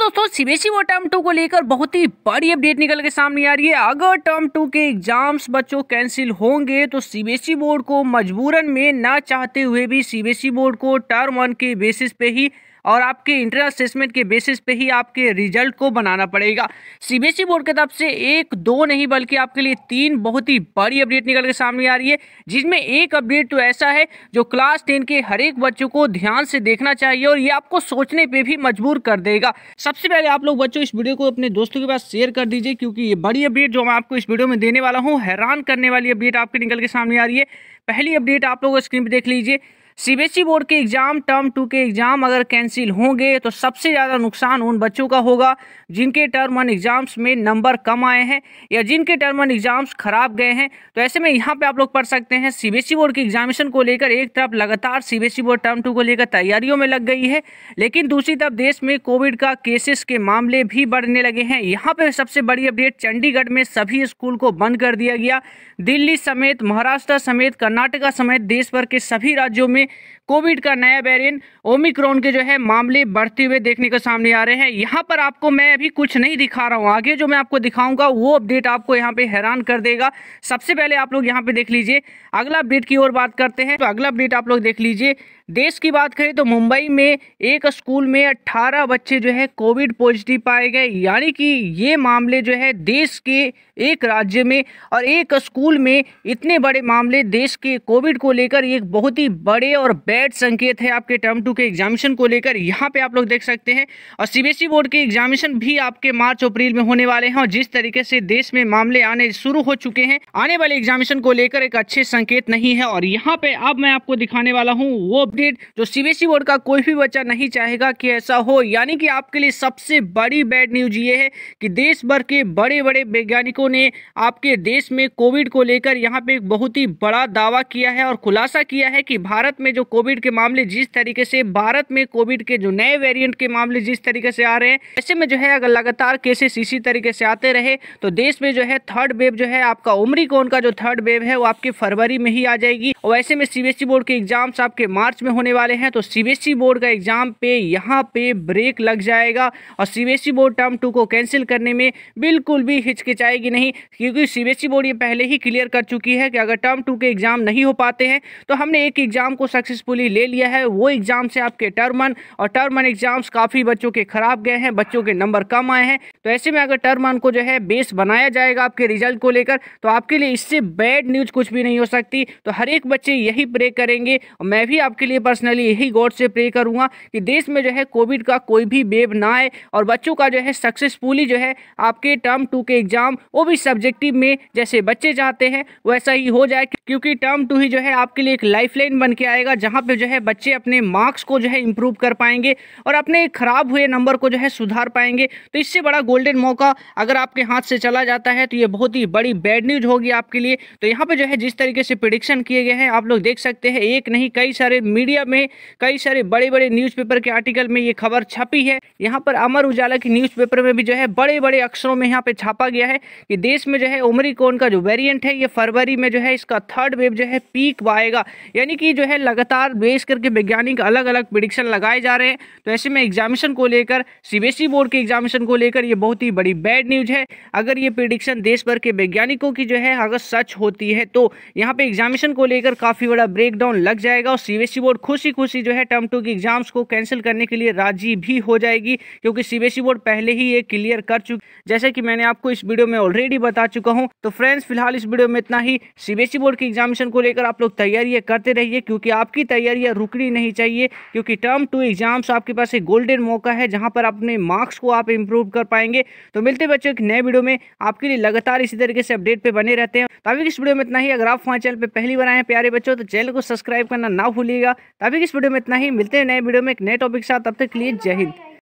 दोस्तों CBSE e और term two को लेकर बहुत ही बड़ी अपडेट निकल के सामने आ रही है अगर टर्म टू के एग्जाम्स बच्चों कैंसिल होंगे तो सीबीएसई बोर्ड e को मजबूरन में ना चाहते हुए भी सीबीएसई बोर्ड e को टर्म वन के बेसिस पे ही और आपके इंटर असेसमेंट के बेसिस पे ही आपके रिजल्ट को बनाना पड़ेगा सीबीएसई बोर्ड की तरफ से एक दो नहीं बल्कि आपके लिए तीन बहुत ही बड़ी अपडेट निकल के सामने आ रही है जिसमें एक अपडेट तो ऐसा है जो क्लास टेन के हर एक बच्चों को ध्यान से देखना चाहिए और ये आपको सोचने पर भी मजबूर कर देगा सबसे पहले आप लोग बच्चों इस वीडियो को अपने दोस्तों के पास शेयर कर दीजिए क्योंकि ये बड़ी अपडेट जो मैं आपको इस वीडियो में देने वाला हूँ हैरान करने वाली अपडेट आपके निकल के सामने आ रही है पहली अपडेट आप लोग स्क्रीन पर देख लीजिए सीबीएसई e बोर्ड के एग्ज़ाम टर्म टू के एग्ज़ाम अगर कैंसिल होंगे तो सबसे ज़्यादा नुकसान उन बच्चों का होगा जिनके टर्म वन एग्ज़ाम्स में नंबर कम आए हैं या जिनके टर्म वन एग्ज़ाम्स खराब गए हैं तो ऐसे में यहाँ पे आप लोग पढ़ सकते हैं सीबीएसई e बोर्ड के एग्जामिनेशन को लेकर एक तरफ लगातार CBSE e board term two को लेकर तैयारियों में लग गई है लेकिन दूसरी तरफ देश में कोविड का केसेस के मामले भी बढ़ने लगे हैं यहाँ पर सबसे बड़ी अपडेट चंडीगढ़ में सभी स्कूल को बंद कर दिया गया दिल्ली समेत महाराष्ट्र समेत कर्नाटका समेत देश भर के सभी राज्यों में कोविड का नया वेरिएंट ओमिक्रॉन के जो है मामले बढ़ते हुए देखने को सामने आ रहे हैं यहाँ पर आपको मैं अभी कुछ नहीं दिखा रहा हूँ आगे जो मैं आपको दिखाऊंगा वो अपडेट आपको यहाँ पे हैरान कर देगा सबसे पहले आप लोग यहाँ पे देख लीजिए अगला अपडेट की ओर बात करते हैं तो अगला अपडेट आप लोग देख लीजिए देश की बात करें तो मुंबई में एक स्कूल में 18 बच्चे जो है कोविड पॉजिटिव पाए गए यानी कि ये मामले जो है देश के एक राज्य में और एक स्कूल में इतने बड़े मामले देश के कोविड को लेकर एक बहुत ही बड़े और बैड संकेत है आपके टर्म टू के एग्जामिनेशन को लेकर यहाँ पे आप लोग देख सकते हैं और सीबीएसई बोर्ड के एग्जामिनेशन भी आपके मार्च अप्रैल में होने वाले हैं और जिस तरीके से देश में मामले आने शुरू हो चुके हैं आने वाले एग्जामिनेशन को लेकर एक अच्छे संकेत नहीं है और यहाँ पे अब मैं आपको दिखाने वाला हूँ वो अपडेट जो सीबीएसई बोर्ड e का कोई भी बच्चा नहीं चाहेगा कि ऐसा हो यानी कि आपके लिए सबसे बड़ी बैड न्यूज ये है कि देश भर के बड़े बड़े वैज्ञानिकों ने आपके देश में कोविड को लेकर यहाँ पे एक बहुत ही बड़ा दावा किया है और खुलासा किया है कि भारत में जो कोविड के मामले जिस तरीके से भारत में कोविड के जो नए वेरियंट के मामले जिस तरीके से आ रहे हैं ऐसे में जो है अगर लगातार केसेस इसी तरीके से आते रहे तो देश में जो है थर्ड वेव जो है आपका उम्री कोन का जो थर्ड वेव है वो आपके फरवरी में ही आ जाएगी और ऐसे में सीबीएसई बोर्ड e के एग्जाम्स आपके मार्च में में होने वाले हैं तो सी e बोर्ड का एग्ज़ाम पे यहाँ पे ब्रेक लग जाएगा और CBSE e board term two को कैंसिल करने में बिल्कुल भी हिचकिचाएगी नहीं क्योंकि सी e बोर्ड ये पहले ही क्लियर कर चुकी है कि अगर टर्म टू के एग्ज़ाम नहीं हो पाते हैं तो हमने एक एग्ज़ाम को सक्सेसफुली ले लिया है वो एग्ज़ाम से आपके टर्म वन और टर्म वन एग्ज़ाम्स काफ़ी बच्चों के ख़राब गए हैं बच्चों के नंबर कम आए हैं तो ऐसे में अगर टर्म वन को जो है बेस बनाया जाएगा आपके रिजल्ट को लेकर तो आपके लिए इससे बैड न्यूज़ कुछ भी नहीं हो सकती तो हर एक बच्चे यही प्रे करेंगे और मैं भी आपके लिए लिए पर्सनली यही गॉड से प्रे करूँगा कि देश में जो है कोविड का कोई भी बेब ना आए और बच्चों का जो है सक्सेसफुली जो है आपके टर्म टू के एग्ज़ाम वो भी सब्जेक्टिव में जैसे बच्चे चाहते हैं वैसा ही हो जाए क्योंकि टर्म टू ही जो है आपके लिए एक लाइफ लाइन बन के आएगा जहाँ पर जो है बच्चे अपने मार्क्स को जो है इम्प्रूव कर पाएंगे और अपने ख़राब हुए नंबर को जो है सुधार पाएंगे तो इससे बड़ा गोल्डन मौका अगर आपके हाथ से चला जाता है तो ये बहुत ही बड़ी बैड न्यूज होगी आपके लिए तो यहाँ पर जो है जिस तरीके से प्रिडिक्शन किए गए हैं आप लोग देख सकते हैं एक नहीं कई सारे मीडिया मीडिया में कई सारे बड़े बड़े न्यूज़पेपर के आर्टिकल में ये खबर छपी है यहाँ पर अमर उजाला की न्यूज़पेपर में भी जो है बड़े बड़े अक्षरों में यहाँ पे छापा गया है कि देश में जो है उमरीकोन का जो वेरियंट है ये फरवरी में जो है इसका थर्ड वेव जो है पीक आएगा यानी कि जो है लगातार बेस करके वैज्ञानिक अलग अलग प्रिडिक्शन लगाए जा रहे हैं तो ऐसे में एग्जामिशन को लेकर सीबीएसई बोर्ड e के एग्जामिशन को लेकर ये बहुत ही बड़ी बैड न्यूज़ है अगर ये प्रिडिक्शन देश भर के वैज्ञानिकों की जो है अगर सच होती है तो यहाँ पे एग्जामिशन को लेकर काफ़ी बड़ा ब्रेकडाउन लग जाएगा और सीबीएसई बोर्ड खुशी खुशी जो है टर्म टू की एग्जाम्स को कैंसिल करने के लिए राजी भी हो जाएगी क्योंकि सीबीएसई बोर्ड पहले ही ये क्लियर कर चुकी जैसे कि मैंने आपको इस वीडियो में ऑलरेडी बता चुका हूँ तो फ्रेंड्स फिलहाल इस वीडियो में इतना ही सीबीएसई बोर्ड के एग्जामिनेशन को लेकर आप लोग तैयारियाँ करते रहिए क्योंकि आपकी तैयारियाँ रुकनी नहीं चाहिए क्योंकि टर्म टू एग्जाम्स आपके पास एक गोल्डन मौका है जहाँ पर अपने मार्क्स को आप इम्प्रूव कर पाएंगे तो मिलते बच्चों एक नए वीडियो में आपके लिए लगातार इसी तरीके से अपडेट पर बने रहते हैं तभी इस वीडियो में इतना ही अगर आप हमारे चैनल पर पहली बार आए हैं प्यारे बच्चों तो चैनल को सब्सक्राइब करना ना भूलिएगा तभी इस वीडियो में इतना ही मिलते हैं नए वीडियो में एक नए टॉपिक के साथ तब तक के लिए जय हिंद